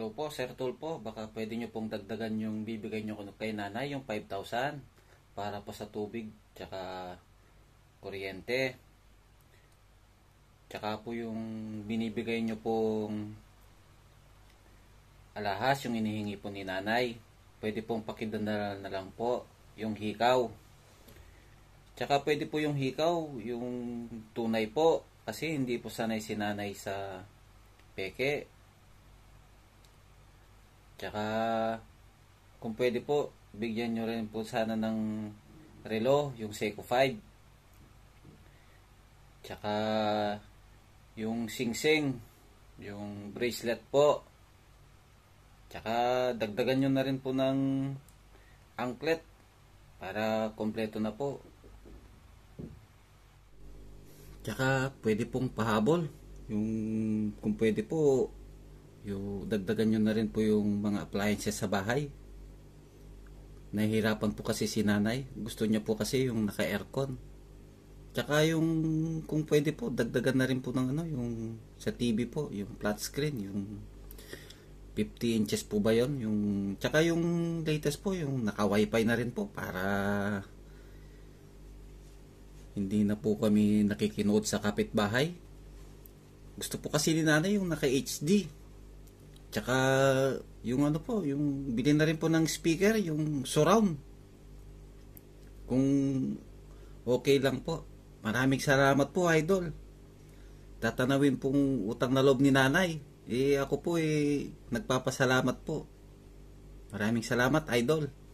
Hello po, Sir po. Baka pwede nyo pong dagdagan yung bibigay nyo kay nanay, yung 5,000 para po sa tubig, tsaka kuryente. Tsaka po yung binibigay nyo pong alahas, yung inihingi po ni nanay. Pwede pong pakidana na lang po yung hikaw. Tsaka pwede po yung hikaw, yung tunay po. Kasi hindi po sanay si nanay sa peke Tsaka, kung pwede po, bigyan nyo rin po sana ng relo, yung Seiko 5. Tsaka, yung singsing, -sing, yung bracelet po. Tsaka, dagdagan nyo na rin po ng anklet para kompleto na po. Tsaka, pwede pong pahabol. Yung, kung pwede po, yung dagdagan nyo na rin po yung mga appliances sa bahay nahihirapan po kasi si nanay gusto niya po kasi yung naka aircon tsaka yung kung pwede po dagdagan na rin po ng ano yung sa TV po yung flat screen yung 50 inches po ba yon yung tsaka yung latest po yung naka wifi na rin po para hindi na po kami nakikinood sa kapitbahay gusto po kasi ni nanay yung naka HD Tsaka yung ano po, yung bilhin na rin po ng speaker, yung surround. Kung okay lang po. Maraming salamat po, idol. Tatanawin pong utang na loob ni nanay. Eh ako po eh nagpapasalamat po. Maraming salamat, idol.